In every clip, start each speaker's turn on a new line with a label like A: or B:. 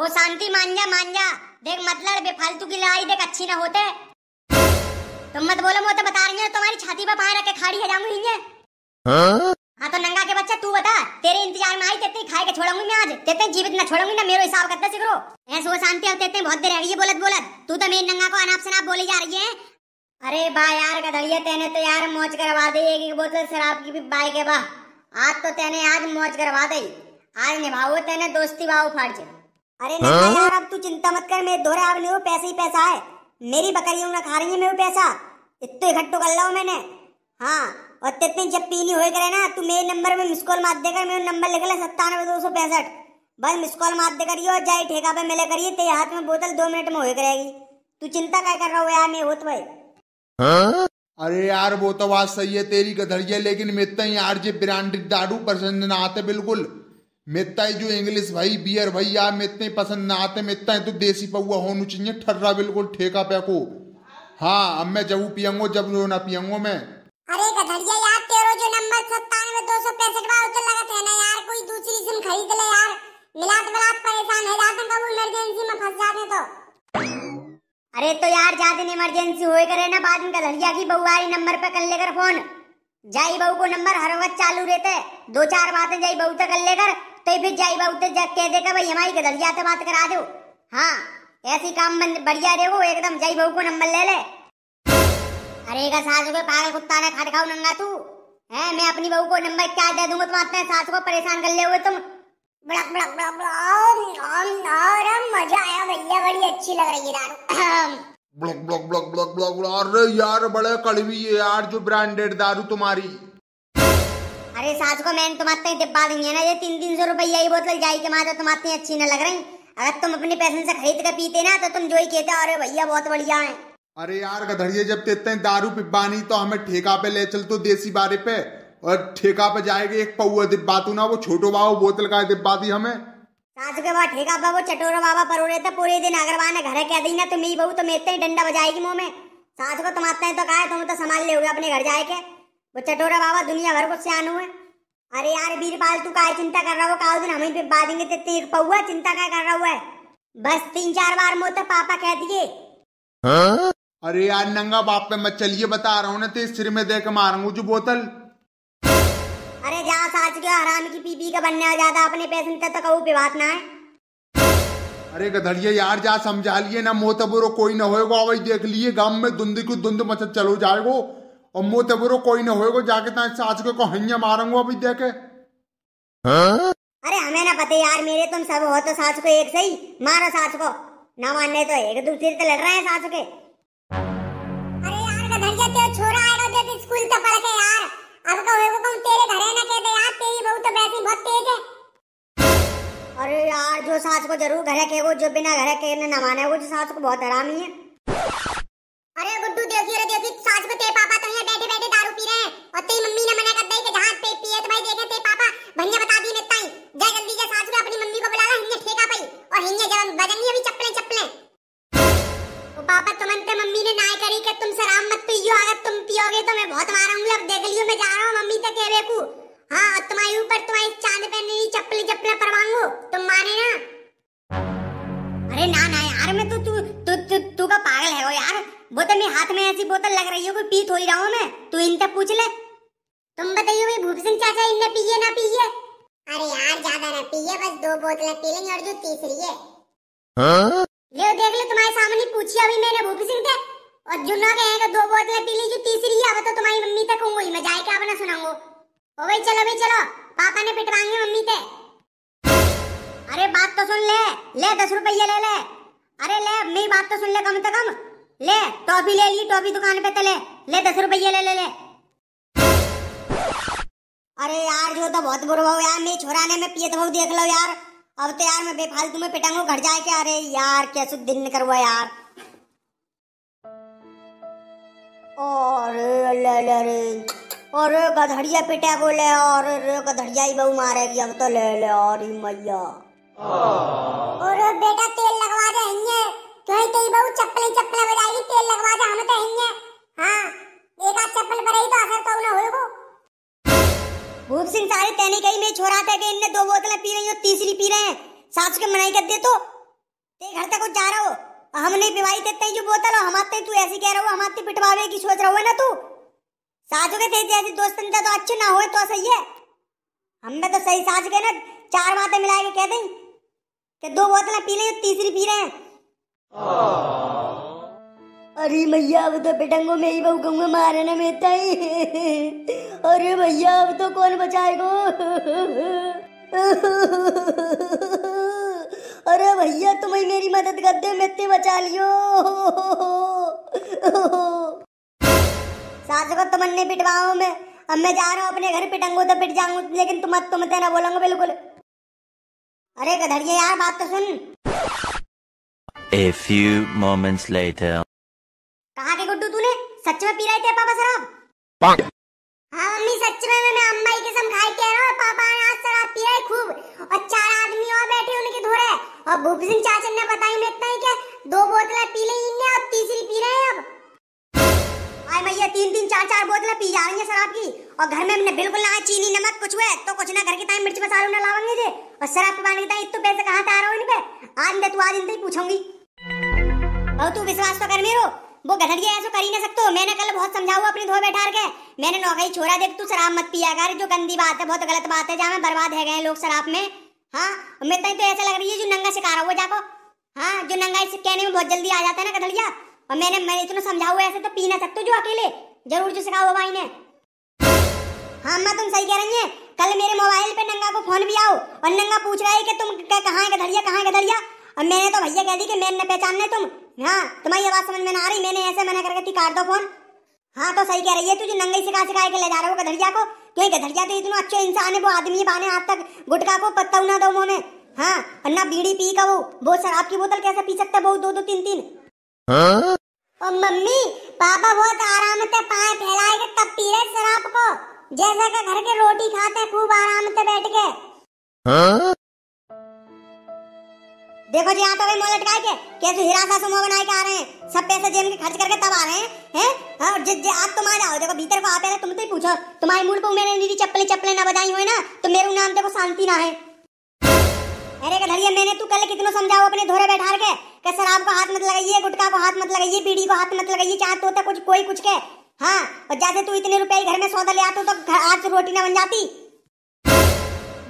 A: ओ शांति मान जा मान जा देख मतलब बेफालतू की लड़ाई देख अच्छी ना होते तुम तो मत बोलो मैं तो बता रही हूँ तुम्हारी छाती पर पाए रख के खाड़ी है जाऊंगी हिंगे
B: हाँ
A: तो नंगा के बच्चा तू बता तेरे इंतजार में आई तेते तो ही खाए के छोड़ूंगी मैं आज तेते तो जीवित ना छोड़ूंगी ना मेरे हिसाब करते सिकरो ऐसे वो शांति अब तेते तो बहुत देर है बोलत बोलत तू तो मेरी नंगा को अनाप शनाप बोली जा रही है अरे बा यार गधड़िया तेने तो यार मौज करवा दी एक बोतल शराब की भी बाई के बा आज तो तेने आज मौज करवा दी आज निभाओ तेने दोस्ती भाव फाड़ अरे नहीं हाँ? यार अब तू चिंता मत कर मेरे दोहरे आप नहीं हो पैसे ही पैसा है मेरी बकरी ना खा रही है मेरे पैसा इतने इकट्ठो कर लाओ मैंने हाँ और तेतने जब पीनी हो करे ना तू मेरे नंबर में मिस कॉल मार देकर मेरा नंबर लिख ले सत्तानवे दो सौ पैंसठ बस मिस कॉल मार दे करिए और जाए ठेका पे मिले करिए तेरे हाथ में बोतल दो मिनट में हो करेगी तू चिंता क्या
B: कर रहा हो यार मैं हो तो भाई हाँ? अरे यार वो तो बात सही है तेरी गधरिया लेकिन मैं इतना ही आरजे ब्रांडेड दारू पसंद ना आते बिल्कुल मेता जो इंग्लिश भाई बियर भाई यार में इतने पसंद ना आते में इतना तो देसी पौआ होना चाहिए ठर्रा बिल्कुल ठेका पैको हाँ अब मैं जब पियंगो जब ना पियंगो मैं अरे
C: गधड़िया यार तेरो जो नंबर 97 265 बा उतर लगत है ना यार कोई दूसरी सिम खरीद ले यार मिलात बरात परेशान है जाते कब इमरजेंसी में फंस जाते तो
A: अरे तो यार जाते इमरजेंसी होए करे ना बाद में गधड़िया की बउआरी नंबर पे कर लेकर फोन जाई बहू को नंबर हर वक्त चालू रहते दो चार बातें जाई बहू तक कर लेकर तो फिर जाई बाबू उते जा कह देगा भाई हमारी गदरिया जाते बात करा दो हाँ ऐसी काम बंद बढ़िया देखो एकदम जाई बहू को नंबर ले ले अरे का सास को पागल कुत्ता ने खाट खटकाऊ नंगा तू है मैं अपनी बहू को नंबर क्या दे दूंगा तुम अपने सास को परेशान कर ले हुए तुम बड़ा बड़ा बड़ा
C: बड़ा और मजा आया भैया बड़ी अच्छी लग रही है
B: दारू block block block block block अरे यार बड़े कड़वी है यार जो ब्रांडेड दारू तुम्हारी
A: अरे सास को मैंने तुम्हारे ही दिब्बा दी ना ये तीन तीन सौ रुपया ये बोतल जाई के माँ तो तुम्हारे
B: तो अच्छी ना लग रही अगर तुम अपने पैसे से खरीद कर पीते ना तो तुम जो ही कहते अरे भैया बहुत बढ़िया है अरे यार गधड़िए जब तेते दारू पिब्बा नहीं तो हमें ठेका पे ले चल तो देसी बारे पे और ठेका पे जाएगी एक पौआ डिब्बा तू ना वो छोटो बाबा बोतल का डिब्बा दी हमें
A: सास के बाद ठेका वो चटोरो बाबा परोड़े थे पूरे दिन अगर वहां घर कह दी ना तो मेरी बहू तो मेरे डंडा बजाएगी मुंह में सास को तुम आते हैं तो कहा तुम तो संभाल ले अपने घर जाए के वो चटोरा बाबा दुनिया भर को सियान हुए अरे यार बीरपाल तू का चिंता कर रहा हो काउ दिन हमें भी बाजेंगे ते तो तेरे
B: पौआ चिंता क्या कर रहा हुआ है बस तीन चार बार मुंह तो पापा कह दिए हाँ? अरे यार नंगा बाप पे मत चलिए बता रहा हूँ ना तेरे सिर में देख मारूंगा जो बोतल
A: अरे जा साच के हराम की पीपी का बनने आ जाता अपने पैसे तो कहू पे बात ना
C: है
B: अरे गधड़िया यार जा समझा लिए ना मोतबरो कोई ना होएगा वही देख लिए गांव में धुंध की धुंध मचत चलो जाएगा और मोते बुरो कोई ना होएगो जाके ता साचके को हंजा मारूंगा अभी देखे हाँ?
A: अरे हमें ना पता यार मेरे तुम सब हो तो सास को एक सही मारो सास को ना मानने तो एक दूसरे से लड़ रहे हैं सास के
C: अरे यार का धंजा तेरा छोरा आड़ो तो जब तो स्कूल तो पढ़ के यार अब का होएगो तुम तेरे घर है ना कहते यार तेरी बहू तो वैसी बहुत तेज है अरे
A: यार जो सास को जरूर घर के वो जो बिना घर के ना माने वो जो सास को बहुत आराम ही है
C: अरे गुड्डू देखिए रे
A: बोतल में हाथ में ऐसी बोतल लग रही हो कोई पी थोड़ी रहा हूँ मैं तू इनसे पूछ ले तुम
C: बताइयो भाई भूप सिंह चाचा इनने पिए ना पिए अरे यार ज्यादा ना पिए बस दो बोतलें पी लेंगे और जो तीसरी है हाँ? ले देख ले तुम्हारे सामने पूछी अभी मैंने भूप सिंह से और जो ना कहे दो बोतलें पी ली जो तीसरी है अब तो तुम्हारी मम्मी तक हूँ मैं जाए के अपना सुनाऊंगा ओ भाई चलो भाई चलो पापा ने पिटवाएंगे मम्मी से अरे
A: बात तो सुन ले ले दस रुपये ले ले अरे ले मेरी बात तो सुन ले कम से कम ले टॉफी ले ली टॉफी दुकान पे तो ले ले दस रुपये ले ले ले अरे यार जो तो बहुत बुरा हो यार मेरी छोरा ने मैं पियत बहु देख लो यार अब तो यार मैं बेफालतू में पिटाऊंगा घर जाए क्या अरे यार कैसे दिन करवा यार अरे और गधड़िया पिटा को ले और गधड़िया ही बहू मारेगी अब तो ले ले और ही मैया
B: हाँ।
C: और बेटा तेल लगवा देंगे क्यों तेरी बहू चप्पल ही चप्पल बजाएगी तेल लगवा जा हम तो हैं है हां एक आध चप्पल पर ही तो असर तो ना होएगो
A: भूप सिंह सारे तैने कही मैं छोरा था कि इनने दो बोतलें पी रही हो तीसरी पी रहे हैं सास के मनाई कर दे तो ते घर तक जा रहा हो हम नहीं पिवाई देते जो बोतल हम आते तू ऐसी कह रहा हो हम आते पिटवावे की सोच रहा हो ना तू साजो के तेरे जैसे दोस्तन का तो अच्छे ना हो तो सही है हमने तो सही साज के ना चार बातें मिला के कह दें कि दो बोतलें पी लें तीसरी पी रहे हैं अरे भैया अब तो पिटंगो में ही बहुकंगो मारना मेता ही अरे भैया अब तो कौन बचाएगा अरे भैया तुम ही मेरी मदद कर मैं मेते बचा लियो सास को तुमने पिटवाओ मैं अब मैं जा रहा हूँ अपने घर पिटंगो तो पिट जाऊंगा लेकिन तुम तुम तेना बोलूंगा बिल्कुल अरे गधड़िया यार बात तो सुन
C: A few moments later. कहाँ के गुड्डू तूने सच में पी रहे थे पापा शराब
B: हाँ
C: मम्मी सच में मैं अम्मा की कसम खाई कह रहा हूँ पापा ने आज शराब पी रहे खूब और चार आदमी और बैठे उनके धोरे और भूपेंद्र चाचा ने बताई मैं इतना ही क्या दो बोतलें पी ली इनने और तीसरी पी
A: रहे हैं अब भाई भैया तीन तीन चार चार बोतलें पी जा रही है शराब की और घर में हमने बिल्कुल ना चीनी नमक कुछ हुए तो कुछ ना घर के टाइम मिर्च मसालों ना लावेंगे थे और शराब पिलाने के टाइम इतने पैसे कहाँ से आ रहे हो इन पे आज मैं तो आज इनसे ही पूछूंगी और तू विश्वास तो कर मेरो वो गधड़िया ऐसा कर ही ना सकते मैंने कल बहुत समझाऊ अपनी धो बैठा के मैंने नौकरी छोड़ा देख तू शराब मत पिया कर जो गंदी बात है बहुत गलत बात है जहाँ बर्बाद है गए लोग शराब में हाँ मेरे तो ऐसा लग रही है जो नंगा शिकार रहा हो जाको हाँ जो नंगा इस कहने में बहुत जल्दी आ जाता है ना गधड़िया और मैंने मैं इतना समझाऊ ऐसे तो पी ना सकते जो अकेले जरूर जो सिखाओ भाई ने हाँ अम्मा तुम सही कह रही है कल मेरे मोबाइल पे नंगा को फोन भी आओ और नंगा पूछ रहा है कि तुम कहाँ है गधड़िया कहाँ है गधड़िया अब मैंने तो भैया कह दी कि मैंने पहचान नहीं तुम हाँ तुम्हारी आवाज समझ में ना आ रही मैंने ऐसे मना करके थी काट दो फोन हाँ तो सही कह रही है तुझे नंगे सिखा सिखा के ले जा रहे हो गधड़िया को क्यों गधड़िया तो इतना अच्छे इंसान है वो आदमी बाने हाथ तक गुटका को पत्ता ना दो मुंह में हाँ अन्ना बीड़ी पी का वो बहुत शराब की बोतल कैसे पी सकता है वो दो दो तीन तीन हाँ? और
C: मम्मी पापा बहुत आराम से पाए फैलाए के तब पी रहे शराब को जैसे का घर के रोटी खाते खूब आराम से बैठ के
B: हाँ?
A: देखो जी यहाँ पे मोह लटका के कैसे हिरासा सुमो बना के आ रहे हैं सब पैसे जेब के खर्च करके तब आ रहे हैं हैं और हाँ, जिस आप तुम आ जाओ देखो भीतर को आप तुम तो ही पूछो तुम्हारे मूड को मेरे नीरी चप्पलें चप्पलें ना बजाई हुई ना तो मेरे नाम देखो शांति ना है अरे गधड़िया मैंने तू कल कितना समझाओ अपने धोरे बैठा के कैसे आपको हाथ मत लगाइए गुटका को हाथ मत लगाइए बीड़ी को हाथ मत लगाइए चाहे तो कुछ कोई कुछ के हाँ और जैसे तू इतने रुपए घर में सौदा ले आते तो आज तो रोटी ना बन जाती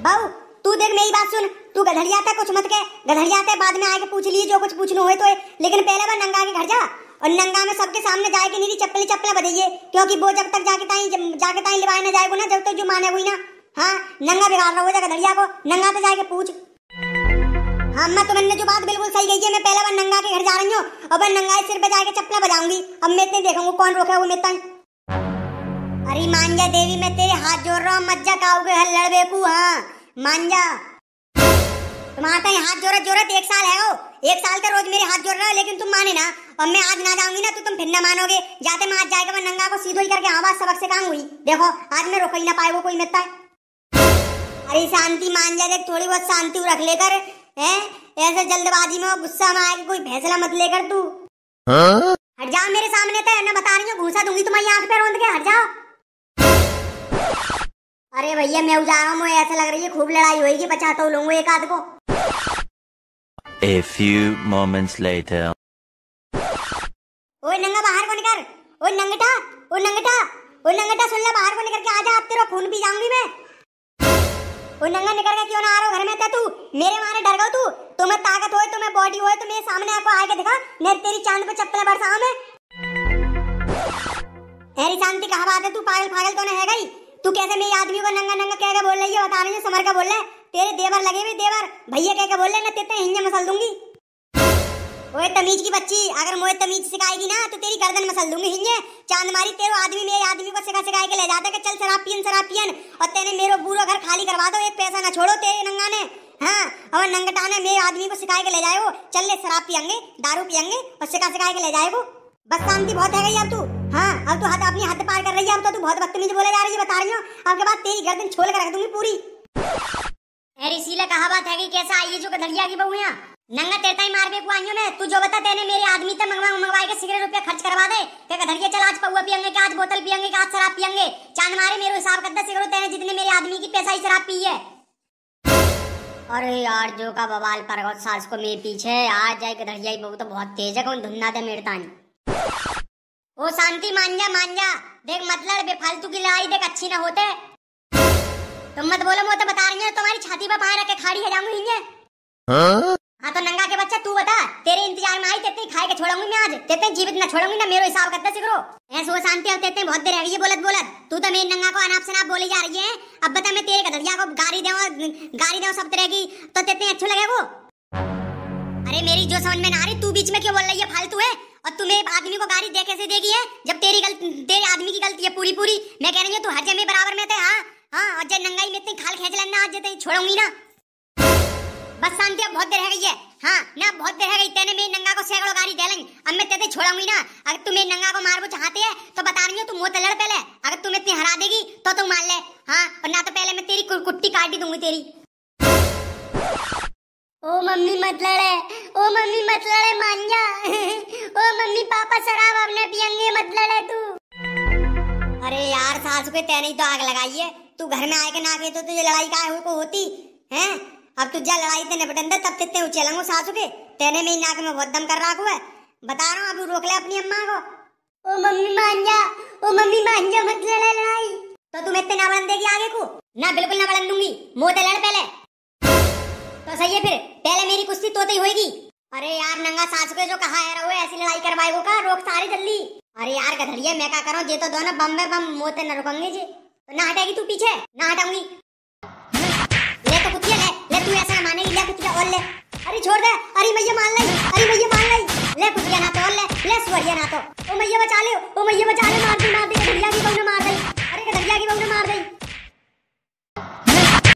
A: बहू तू देख मेरी बात सुन तू गधड़िया था कुछ मत कह गधड़िया था बाद में आके पूछ लिए जो कुछ पूछना हो तो है। लेकिन पहले बार नंगा के घर जा और नंगा में सबके सामने जाए कि नहीं चप्पल चप्पल बदलिए क्योंकि वो जब तक जाके ताई जाके ताई लिवाए ना जाएगा ना जब तक जो माने हुई ना हाँ नंगा बिगाड़ रहा हो जाएगा गधड़िया को नंगा तो जाके पूछ हाँ मैं तुमने तो जो बात बिल्कुल सही कही है मैं पहले बार नंगा के घर जा रही हूँ और मैं नंगा सिर पे जाके चप्पल बजाऊंगी अब मैं इतने देखूंगा कौन रोके वो मेरे अरे मान जा देवी मैं तेरे हाथ जोड़ रहा हूँ मज्जा के हल्लड़ बेकू हाँ मान जा तुम आता है हाथ जोरत जोरत तो एक साल है वो एक साल का रोज मेरे हाथ जोड़ रहे हो लेकिन तुम माने ना और मैं आज ना जाऊंगी ना तो तुम फिर ना मानोगे जाते मैं आज जाएगा मैं नंगा को सीधो ही करके आवाज सबक से काम हुई देखो आज मैं रोक ही ना पाए वो कोई मिलता है अरे शांति मान जा देख थोड़ी बहुत शांति रख लेकर है ऐसे जल्दबाजी में गुस्सा में आएगा कोई फैसला मत लेकर तू
B: हाँ? हट
A: जाओ मेरे सामने तो ना बता रही हूँ घुसा दूंगी तुम्हारी आंख पे रोंद के हट जाओ अरे भैया मैं जा रहा हूँ ऐसा लग रही है खूब लड़ाई होगी बचा तो लूंगा एक आध को
C: A few moments later.
A: ओए नंगा बाहर को निकल ओए नंगटा ओ नंगटा ओ नंगटा सुन ले बाहर को निकल के आजा आप तेरा खून पी जाऊंगी मैं ओ नंगा निकल के क्यों ना आ रहा घर में ते तो तू मेरे मारे डर गो तू तुम्हें ताकत होए तुम्हें बॉडी होए तो मेरे सामने आपको आके दिखा मैं तेरी चांद पे चप्पलें बरसाऊं मैं तेरी चांद कहां बात है तू पागल पागल तो नहीं है गई तू कैसे मेरी आदमी को नंगा नंगा कह के बोल रही है बता रही है समर का बोल रहा है तेरे देवर लगे हुए देवर भैया कह के बोल रहे तेते हिंजे मसल दूंगी ओए तमीज की बच्ची अगर मोए तमीज सिखाएगी ना तो तेरी गर्दन मसल दूंगी हिंजे चांद मारी तेरे आदमी मेरे आदमी को सिखा सिखा के ले जाता कि चल शराब पियन शराब पियन और तेरे मेरे पूरा घर खाली करवा दो एक पैसा ना छोड़ो तेरे नंगा ने हाँ और नंगटाने मेरे आदमी को सिखाए के ले जाए वो चल ले शराब पियेंगे दारू पियेंगे और सिखा सिखाए के ले जाए वो बस शांति बहुत है गई अब तू हाँ अब तू हाथ अपनी हाथ पार कर रही है अब तो तू बहुत बदतमीज बोले जा रही है बता रही हूँ आपके बाद तेरी गर्दन छोल कर रख दूंगी पूरी अरे सीला कहा बात है कि कैसा आई जो गधड़िया की बहू यहाँ नंगा तेरता ही मार पे आई हूँ मैं तू जो बता तेने मेरे आदमी तक तो मंगवा मंगवाए के सिगरेट रुपया खर्च करवा दे के गधड़िया चल आज पौवा पियेंगे के आज बोतल पियेंगे के आज शराब पियेंगे चांद मारे मेरे हिसाब करता सिगरेट तेने जितने मेरे आदमी की पैसा ही शराब पी है अरे यार जो का बवाल पर सास को मेरे पीछे आ जाए गधड़िया बहू तो बहुत तेज है कौन धुन्ना दे मेरे तानी ओ शांति मान जा मान जा देख मतलब फालतू की लड़ाई देख अच्छी ना होते तुम मत बोलो मैं तो बता रही हूँ तुम्हारी छाती पर पाए रखे खाड़ी है जाऊंगी हिंगे हाँ? हाँ तो नंगा के बच्चा तू बता तेरे इंतजार में आई तेते खाए के छोड़ूंगी मैं आज तेते जीवित ना छोड़ूंगी ना मेरे हिसाब करते सिकरो ऐसे वो शांति अब तेते बहुत देर है बोलत बोलत तू तो मेरे नंगा को अनाप शनाप बोली जा रही है अब बता मैं तेरे गदरिया को गाड़ी देवा गाड़ी देवा सब तरह की तो तेते अच्छो लगेगो अरे मेरी जो समझ में ना आ रही तू बीच में क्यों बोल रही है फालतू है और तुम्हें आदमी को गाड़ी दे से देगी है जब तेरी गलती तेरे आदमी की गलती है पूरी पूरी मैं कह रही हूँ तू हर जमे बराबर में थे तो हाँ हाँ और जब नंगाई में इतनी खाल खेच लेना आज जैसे छोड़ूंगी ना बस शांति अब बहुत देर रह गई है हाँ ना बहुत देर रह गई तेने मेरी नंगा को सैकड़ों गाड़ी दे लेंगे अब मैं तेरे छोड़ूंगी ना अगर तुम मेरी नंगा को मार मारबो चाहते है तो बता रही हूँ तुम मोत लड़ पहले अगर तुम इतनी हरा देगी तो तुम मान ले हाँ और ना तो पहले मैं तेरी कुट्टी काट ही दूंगी तेरी ओ मम्मी मत लड़े ओ मम्मी मत लड़े मान जा ओ मम्मी पापा शराब अपने पियेंगे मत लड़े तू अरे यार सास के तेने ही तो आग लगाई है तू घर में आए के ना के तो तुझे लड़ाई का हुई को होती हैं अब तू जा लड़ाई तेने बटन दे तब तेते उचलंगो सासू के तेने में नाक में बहुत दम कर रहा है बता रहा हूं अभी रोक ले अपनी अम्मा को ओ मम्मी मान जा ओ मम्मी मान जा मत लड़े लड़ाई तो तुम इतने ना बलन देगी आगे को ना बिल्कुल ना बलन दूंगी मोह लड़ पहले तो सही है फिर पहले मेरी कुश्ती तोते होगी अरे यार नंगा सास के जो कहा है रहो ऐसी लड़ाई करवाई का रोक सारी जल्दी अरे यार गधड़िया मैं क्या करूँ ये तो दोनों बम में बम मोते न रुकेंगे जी तो ना हटेगी तू पीछे ना हटाऊंगी ले तो कुछ ले ले तू ऐसा मानेगी ले कुतिया और ले अरे छोड़ दे अरे मैया मान ली अरे मैया मान ली ले कुतिया ना तो और ले ले सुवरिया ना तो ओ मैया बचा ले ओ मैया बचा ले मार दी मार दी गधड़िया की बहू ने मार दी अरे गधड़िया की बहू ने मार दी